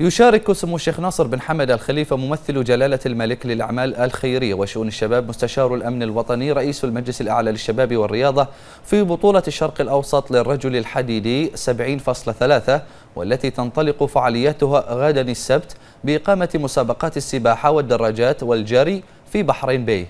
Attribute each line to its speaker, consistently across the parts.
Speaker 1: يشارك سمو الشيخ ناصر بن حمد الخليفة ممثل جلالة الملك للأعمال الخيرية وشؤون الشباب مستشار الأمن الوطني رئيس المجلس الأعلى للشباب والرياضة في بطولة الشرق الأوسط للرجل الحديدي 70.3 والتي تنطلق فعالياتها غدا السبت بإقامة مسابقات السباحة والدراجات والجري في بحرين بي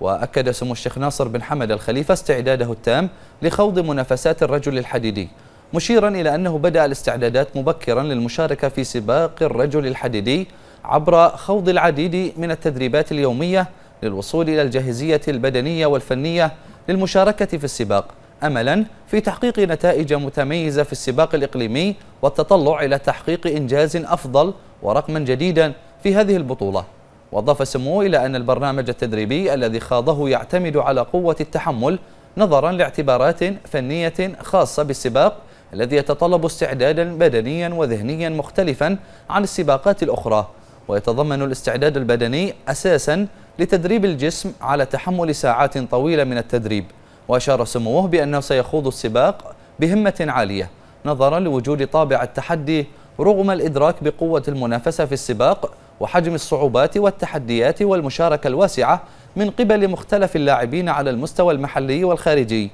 Speaker 1: وأكد سمو الشيخ ناصر بن حمد الخليفة استعداده التام لخوض منافسات الرجل الحديدي مشيرا إلى أنه بدأ الاستعدادات مبكرا للمشاركة في سباق الرجل الحديدي عبر خوض العديد من التدريبات اليومية للوصول إلى الجاهزية البدنية والفنية للمشاركة في السباق املا في تحقيق نتائج متميزه في السباق الاقليمي والتطلع الى تحقيق انجاز افضل ورقما جديدا في هذه البطوله. واضاف سموه الى ان البرنامج التدريبي الذي خاضه يعتمد على قوه التحمل نظرا لاعتبارات فنيه خاصه بالسباق الذي يتطلب استعدادا بدنيا وذهنيا مختلفا عن السباقات الأخرى ويتضمن الاستعداد البدني أساسا لتدريب الجسم على تحمل ساعات طويلة من التدريب وأشار سموه بأنه سيخوض السباق بهمة عالية نظرا لوجود طابع التحدي رغم الإدراك بقوة المنافسة في السباق وحجم الصعوبات والتحديات والمشاركة الواسعة من قبل مختلف اللاعبين على المستوى المحلي والخارجي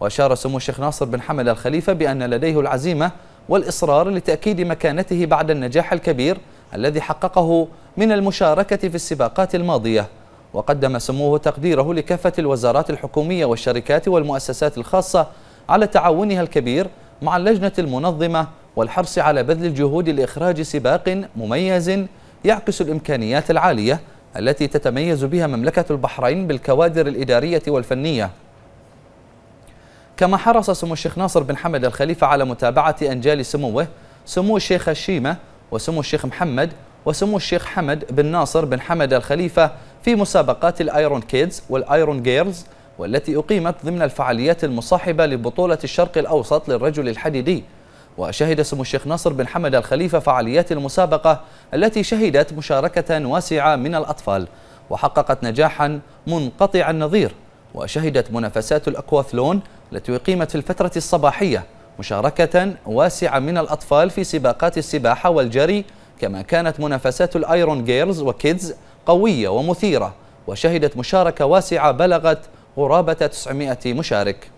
Speaker 1: وأشار سمو الشيخ ناصر بن حمد الخليفة بأن لديه العزيمة والإصرار لتأكيد مكانته بعد النجاح الكبير الذي حققه من المشاركة في السباقات الماضية وقدم سموه تقديره لكافة الوزارات الحكومية والشركات والمؤسسات الخاصة على تعاونها الكبير مع اللجنة المنظمة والحرص على بذل الجهود لإخراج سباق مميز يعكس الإمكانيات العالية التي تتميز بها مملكة البحرين بالكوادر الإدارية والفنية كما حرص سمو الشيخ ناصر بن حمد الخليفة على متابعة أنجال سموه سمو الشيخ الشيمة وسمو الشيخ محمد وسمو الشيخ حمد بن ناصر بن حمد الخليفة في مسابقات الأيرون كيدز والأيرون جيرلز والتي أقيمت ضمن الفعاليات المصاحبة لبطولة الشرق الأوسط للرجل الحديدي وشهد سمو الشيخ ناصر بن حمد الخليفة فعاليات المسابقة التي شهدت مشاركة واسعة من الأطفال وحققت نجاحا منقطع النظير وشهدت منافسات الأكواثلون التي أقيمت في الفترة الصباحية مشاركة واسعة من الأطفال في سباقات السباحة والجري كما كانت منافسات الأيرون جيرز وكيدز قوية ومثيرة وشهدت مشاركة واسعة بلغت قرابة 900 مشارك